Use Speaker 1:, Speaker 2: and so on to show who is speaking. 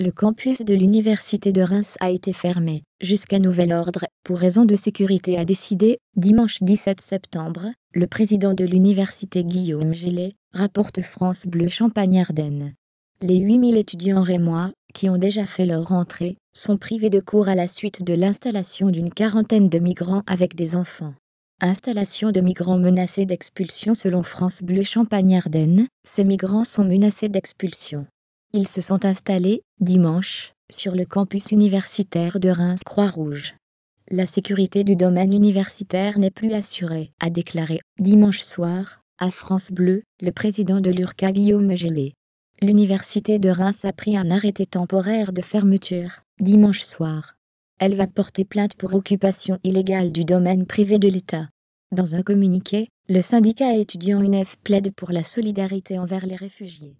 Speaker 1: le campus de l'Université de Reims a été fermé jusqu'à nouvel ordre pour raison de sécurité a décidé, dimanche 17 septembre, le président de l'université Guillaume Gillet, rapporte France Bleu Champagne-Ardenne. Les 8000 étudiants rémois, qui ont déjà fait leur rentrée, sont privés de cours à la suite de l'installation d'une quarantaine de migrants avec des enfants. Installation de migrants menacés d'expulsion selon France Bleu Champagne-Ardenne, ces migrants sont menacés d'expulsion. Ils se sont installés, dimanche, sur le campus universitaire de Reims-Croix-Rouge. La sécurité du domaine universitaire n'est plus assurée, a déclaré, dimanche soir, à France Bleu, le président de l'URCA Guillaume Gélé. L'université de Reims a pris un arrêté temporaire de fermeture, dimanche soir. Elle va porter plainte pour occupation illégale du domaine privé de l'État. Dans un communiqué, le syndicat étudiant UNEF plaide
Speaker 2: pour la solidarité envers les
Speaker 3: réfugiés.